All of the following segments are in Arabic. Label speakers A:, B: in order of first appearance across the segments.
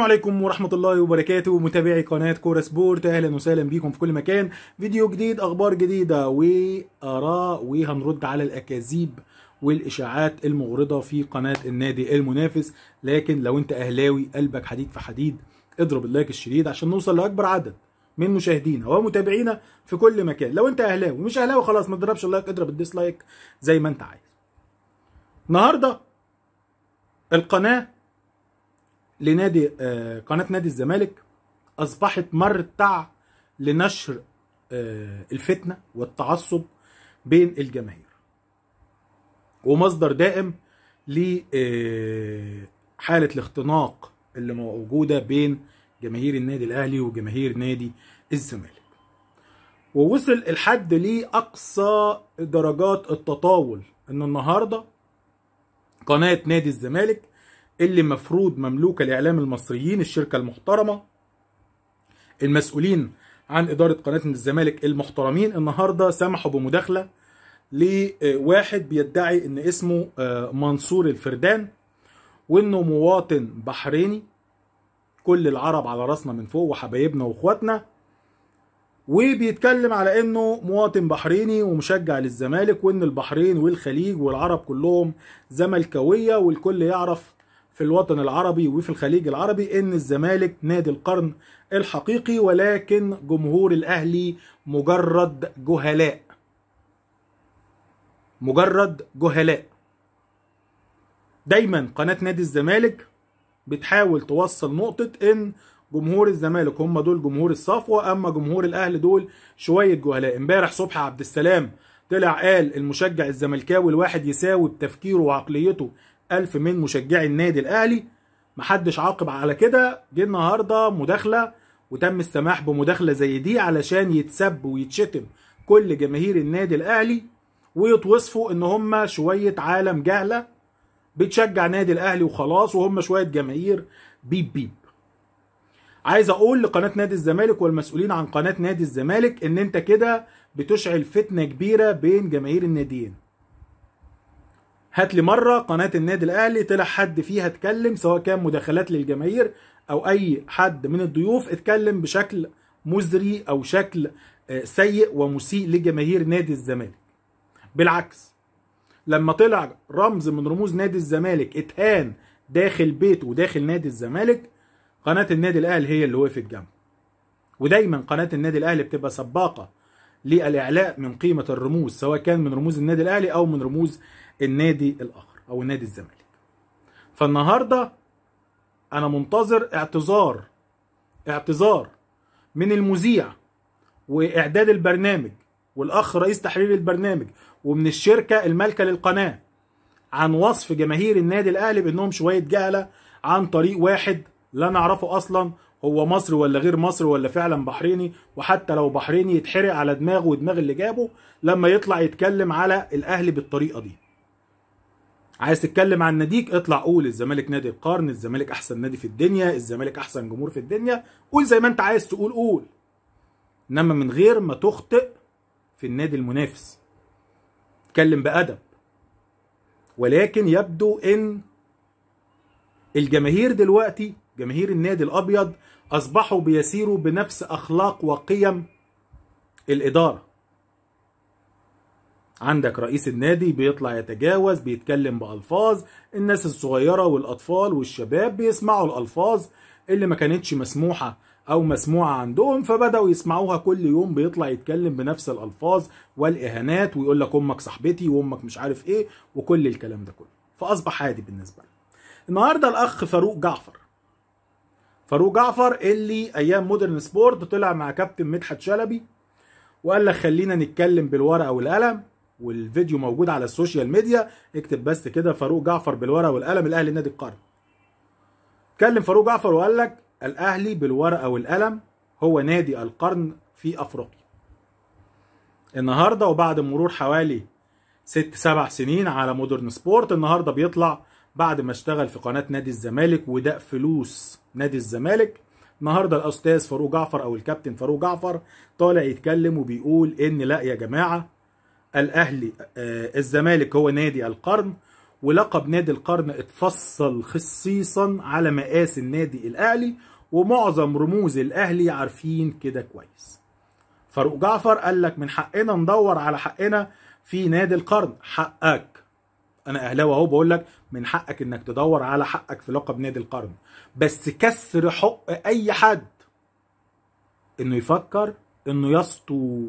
A: السلام عليكم ورحمة الله وبركاته متابعي قناة كورة سبورت أهلا وسهلا بيكم في كل مكان فيديو جديد أخبار جديدة وآراء وهنرد على الأكاذيب والإشاعات المغرضة في قناة النادي المنافس لكن لو أنت أهلاوي قلبك حديد في حديد اضرب اللايك الشديد عشان نوصل لأكبر عدد من مشاهدينا ومتابعينا في كل مكان لو أنت أهلاوي مش أهلاوي خلاص ما تضربش اللايك اضرب الديسلايك زي ما أنت عايز النهاردة القناة لنادي آه، قناه نادي الزمالك اصبحت مرتع لنشر آه، الفتنه والتعصب بين الجماهير ومصدر دائم لحاله آه، الاختناق اللي موجوده بين جماهير النادي الاهلي وجماهير نادي الزمالك ووصل الحد لاقصى درجات التطاول ان النهارده قناه نادي الزمالك اللي مفروض مملوكه لاعلام المصريين الشركه المحترمه المسؤولين عن اداره قناه الزمالك المحترمين النهارده سمحوا بمداخله لواحد بيدعي ان اسمه آه، منصور الفردان وانه مواطن بحريني كل العرب على راسنا من فوق وحبايبنا واخواتنا وبيتكلم على انه مواطن بحريني ومشجع للزمالك وان البحرين والخليج والعرب كلهم زملكاويه والكل يعرف في الوطن العربي وفي الخليج العربي ان الزمالك نادي القرن الحقيقي ولكن جمهور الاهلي مجرد جهلاء مجرد جهلاء دايما قناة نادي الزمالك بتحاول توصل نقطة ان جمهور الزمالك هم دول جمهور الصفوة اما جمهور الاهل دول شوية جهلاء امبارح صبحي عبد السلام طلع قال المشجع الزملكاوي الواحد يساوي بتفكيره وعقليته ألف من مشجعي النادي الأهلي محدش عاقب على كده جه النهارده مداخلة وتم السماح بمداخلة زي دي علشان يتسب ويتشتم كل جماهير النادي الأهلي ويتوصفوا إن هم شوية عالم جهلة بتشجع نادي الأهلي وخلاص وهم شوية جماهير بيب بيب عايز اقول لقناه نادي الزمالك والمسؤولين عن قناه نادي الزمالك ان انت كده بتشعل فتنه كبيره بين جماهير الناديين هات لي مره قناه النادي الاهلي طلع حد فيها اتكلم سواء كان مداخلات للجماهير او اي حد من الضيوف اتكلم بشكل مزري او شكل آه، سيء ومسيء لجماهير نادي الزمالك بالعكس لما طلع رمز من رموز نادي الزمالك اتهان داخل بيته وداخل نادي الزمالك قناه النادي الاهلي هي اللي وقفت جنبه ودايما قناه النادي الاهلي بتبقى سباقه للاعلاء من قيمه الرموز سواء كان من رموز النادي الاهلي او من رموز النادي الاخر او نادي الزمالك فالنهارده انا منتظر اعتذار اعتذار من المذيع واعداد البرنامج والاخ رئيس تحرير البرنامج ومن الشركه المالكه للقناه عن وصف جماهير النادي الاهلي بانهم شويه جهله عن طريق واحد لا نعرفه اصلا هو مصري ولا غير مصري ولا فعلا بحريني وحتى لو بحريني يتحرق على دماغه ودماغ اللي جابه لما يطلع يتكلم على الاهلي بالطريقه دي عايز تتكلم عن ناديك اطلع قول الزمالك نادي القرن الزمالك احسن نادي في الدنيا الزمالك احسن جمهور في الدنيا قول زي ما انت عايز تقول قول انما من غير ما تخطئ في النادي المنافس اتكلم بادب ولكن يبدو ان الجماهير دلوقتي جماهير النادي الابيض اصبحوا بيسيروا بنفس اخلاق وقيم الاداره عندك رئيس النادي بيطلع يتجاوز بيتكلم بألفاظ الناس الصغيرة والأطفال والشباب بيسمعوا الألفاظ اللي ما كانتش مسموحة أو مسموعة عندهم فبدأوا يسمعوها كل يوم بيطلع يتكلم بنفس الألفاظ والإهانات ويقول لك أمك صاحبتي وأمك مش عارف إيه وكل الكلام ده كله فأصبح عادي بالنسبة لي النهاردة الأخ فاروق جعفر فاروق جعفر اللي أيام مودرن سبورت طلع مع كابتن مدحت شلبي وقال لك خلينا نتكلم بالورقة والقلم والفيديو موجود على السوشيال ميديا اكتب بس كده فاروق جعفر بالورقه والقلم الاهلي نادي القرن اتكلم فاروق جعفر وقال لك الاهلي بالورقه والقلم هو نادي القرن في افريقيا النهارده وبعد مرور حوالي ست سبع سنين على مودرن سبورت النهارده بيطلع بعد ما اشتغل في قناه نادي الزمالك وداق فلوس نادي الزمالك النهارده الاستاذ فاروق جعفر او الكابتن فاروق جعفر طالع يتكلم وبيقول ان لا يا جماعه الاهلي آه، الزمالك هو نادي القرن ولقب نادي القرن اتفصل خصيصا على مقاس النادي الاهلي ومعظم رموز الاهلي عارفين كده كويس فاروق جعفر قال لك من حقنا ندور على حقنا في نادي القرن حقك انا اهلاوي اهو بقول لك من حقك انك تدور على حقك في لقب نادي القرن بس كسر حق اي حد انه يفكر انه يسطو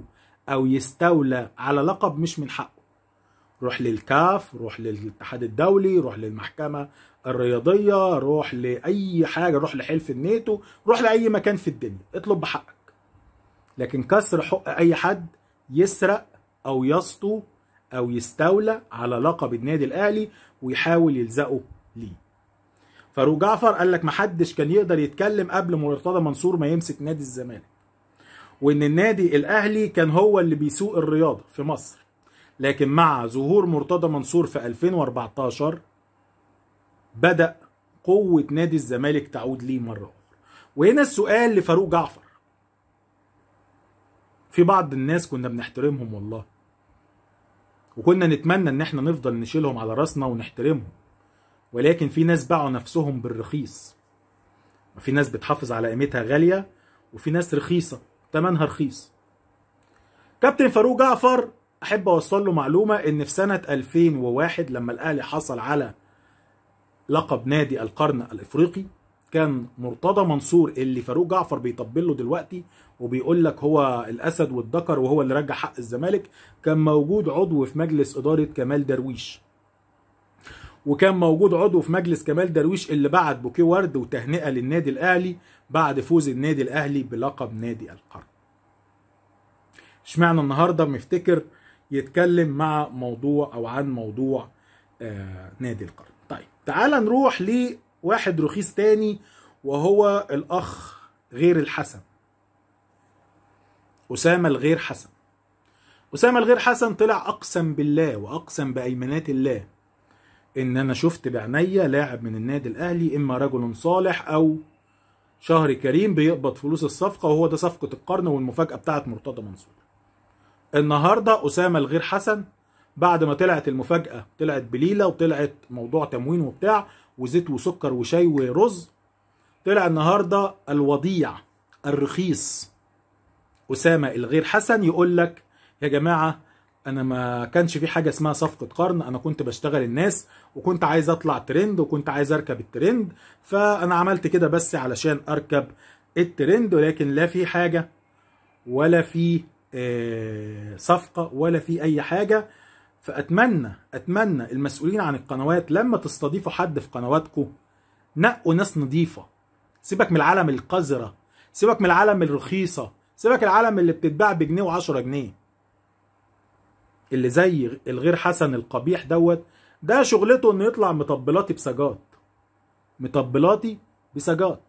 A: او يستولى على لقب مش من حقه روح للكاف روح للاتحاد الدولي روح للمحكمة الرياضية روح لأي حاجة روح لحلف الناتو روح لأي مكان في الدنيا اطلب بحقك لكن كسر حق أي حد يسرق أو يسطو أو يستولى على لقب النادي الأهلي ويحاول يلزقه ليه فاروق جعفر قال لك محدش كان يقدر يتكلم قبل مرتضى منصور ما يمسك نادي الزمالك وان النادي الاهلي كان هو اللي بيسوق الرياضه في مصر لكن مع ظهور مرتضى منصور في 2014 بدا قوه نادي الزمالك تعود ليه مره اخرى وهنا السؤال لفاروق جعفر في بعض الناس كنا بنحترمهم والله وكنا نتمنى ان احنا نفضل نشيلهم على راسنا ونحترمهم ولكن في ناس باعوا نفسهم بالرخيص في ناس بتحافظ على قيمتها غاليه وفي ناس رخيصه تمنها رخيص كابتن فاروق جعفر احب اوصل له معلومه ان في سنه 2001 لما الاهلي حصل على لقب نادي القرن الافريقي كان مرتضى منصور اللي فاروق جعفر بيطبل له دلوقتي وبيقول لك هو الاسد والذكر وهو اللي رجع حق الزمالك كان موجود عضو في مجلس اداره كمال درويش وكان موجود عضو في مجلس كمال درويش اللي بعت بوكيه ورد وتهنئه للنادي الاهلي بعد فوز النادي الاهلي بلقب نادي القرن اشمعنى النهارده مفتكر يتكلم مع موضوع او عن موضوع آه نادي القرن طيب تعال نروح لواحد رخيص تاني وهو الاخ غير الحسن اسامه الغير حسن اسامه الغير حسن طلع اقسم بالله واقسم بايمانات الله ان انا شفت بعينيا لاعب من النادي الاهلي اما رجل صالح او شهر كريم بيقبض فلوس الصفقه وهو ده صفقه القرن والمفاجاه بتاعه مرتضى منصور النهارده اسامه الغير حسن بعد ما طلعت المفاجاه طلعت بليله وطلعت موضوع تموين وبتاع وزيت وسكر وشاي ورز طلع النهارده الوضيع الرخيص اسامه الغير حسن يقول لك يا جماعه انا ما كانش في حاجه اسمها صفقه قرن انا كنت بشتغل الناس وكنت عايز اطلع ترند وكنت عايز اركب الترند فانا عملت كده بس علشان اركب الترند ولكن لا في حاجه ولا في آه، صفقه ولا في اي حاجه فاتمنى اتمنى المسؤولين عن القنوات لما تستضيفوا حد في قنواتكم نقوا ناس نظيفه سيبك من العالم القذره سيبك من العالم الرخيصه سيبك العالم اللي بتتباع بجنيه و10 جنيه اللي زي الغير حسن القبيح دوت ده شغلته انه يطلع مطبلاتي بسجات مطبلاتي بسجات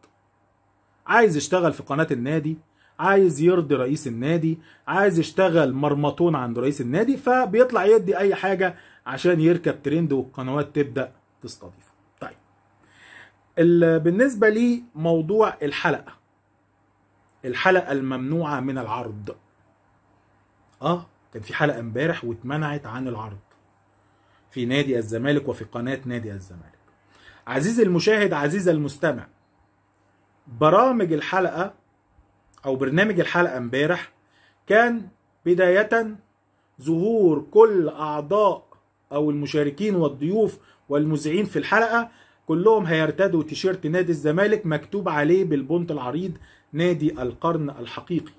A: عايز يشتغل في قناه النادي عايز يرضي رئيس النادي عايز يشتغل مرمطون عند رئيس النادي فبيطلع يدي اي حاجه عشان يركب ترند والقنوات تبدا تستضيفه طيب بالنسبه لي موضوع الحلقه الحلقه الممنوعه من العرض اه كان في حلقه امبارح واتمنعت عن العرض في نادي الزمالك وفي قناه نادي الزمالك عزيزي المشاهد عزيز المستمع برامج الحلقه او برنامج الحلقه امبارح كان بدايه ظهور كل اعضاء او المشاركين والضيوف والمذيعين في الحلقه كلهم هيرتدوا تيشيرت نادي الزمالك مكتوب عليه بالبنط العريض نادي القرن الحقيقي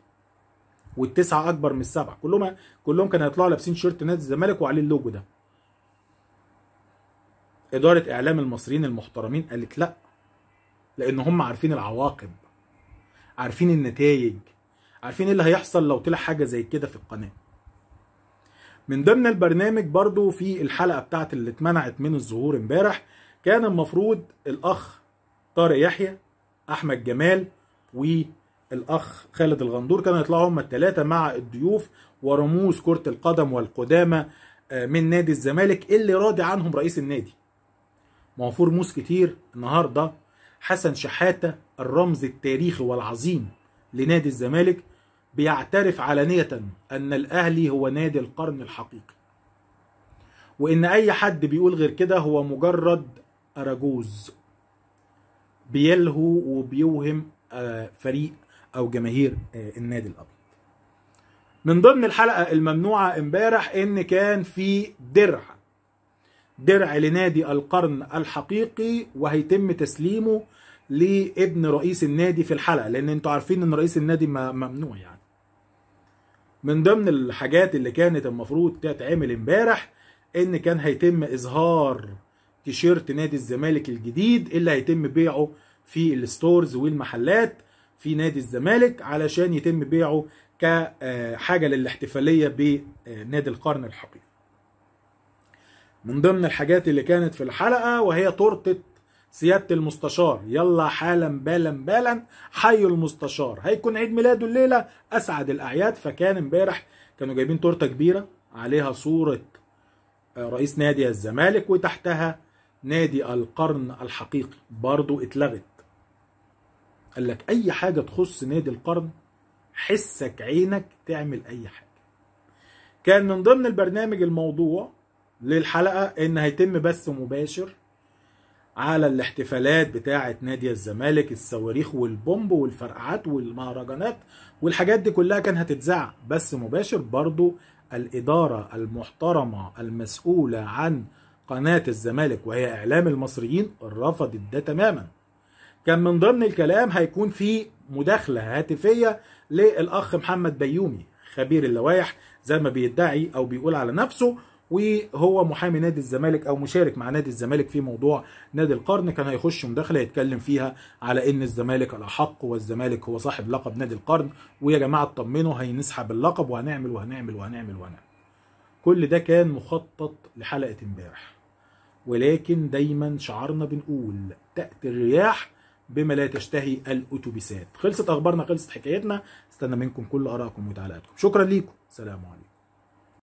A: والتسعه اكبر من السبعه كلهم كلهم كانوا هيطلعوا لابسين شيرت نادي الزمالك وعليه اللوجو ده اداره اعلام المصريين المحترمين قالت لا لان هم عارفين العواقب عارفين النتائج عارفين ايه اللي هيحصل لو طلع حاجه زي كده في القناه من ضمن البرنامج برضو في الحلقه بتاعت اللي اتمنعت من الظهور امبارح كان المفروض الاخ طارق يحيى احمد جمال و الأخ خالد الغندور كانوا يطلعوا هم الثلاثة مع الضيوف ورموز كرة القدم والقدامى آه، من نادي الزمالك اللي راضي عنهم رئيس النادي موفور موس كتير النهاردة حسن شحاتة الرمز التاريخي والعظيم لنادي الزمالك بيعترف علانية أن الأهلي هو نادي القرن الحقيقي وإن أي حد بيقول غير كده هو مجرد أراجوز بيلهو وبيوهم آه، فريق او جماهير آه، النادي الابيض من ضمن الحلقه الممنوعه امبارح ان كان في درع درع لنادي القرن الحقيقي وهيتم تسليمه لابن رئيس النادي في الحلقه لان انتوا عارفين ان رئيس النادي ممنوع يعني من ضمن الحاجات اللي كانت المفروض تتعمل امبارح ان كان هيتم اظهار تيشيرت نادي الزمالك الجديد اللي هيتم بيعه في الستورز والمحلات في نادي الزمالك علشان يتم بيعه كحاجه آه، للاحتفاليه بنادي آه، القرن الحقيقي من ضمن الحاجات اللي كانت في الحلقه وهي تورته سياده المستشار يلا حالا بالا بالا حي المستشار هيكون عيد ميلاده الليله اسعد الاعياد فكان امبارح كانوا جايبين تورته كبيره عليها صوره آه، رئيس نادي الزمالك وتحتها نادي القرن الحقيقي برضو اتلغت قال لك اي حاجه تخص نادي القرن حسك عينك تعمل اي حاجه كان من ضمن البرنامج الموضوع للحلقه ان هيتم بث مباشر على الاحتفالات بتاعه نادي الزمالك الصواريخ والبومب والفرقعات والمهرجانات والحاجات دي كلها كان هتتذاع بث مباشر برضو الاداره المحترمه المسؤوله عن قناه الزمالك وهي اعلام المصريين رفضت ده تماما كان من ضمن الكلام هيكون في مداخلة هاتفية للأخ محمد بيومي خبير اللوائح زي ما بيدعي أو بيقول على نفسه وهو محامي نادي الزمالك او مشارك مع نادي الزمالك في موضوع نادي القرن كان هيخش مداخله يتكلم فيها على ان الزمالك الاحق والزمالك هو صاحب لقب نادي القرن ويا جماعه اطمنوا هنسحب اللقب وهنعمل وهنعمل وهنعمل وهنعمل كل ده كان مخطط لحلقه امبارح ولكن دايما شعرنا بنقول تاتي الرياح بما لا تشتهي الاتوبيسات خلصت اخبارنا خلصت حكايتنا استنى منكم كل ارائكم وتعليقاتكم شكرا ليكم سلام عليكم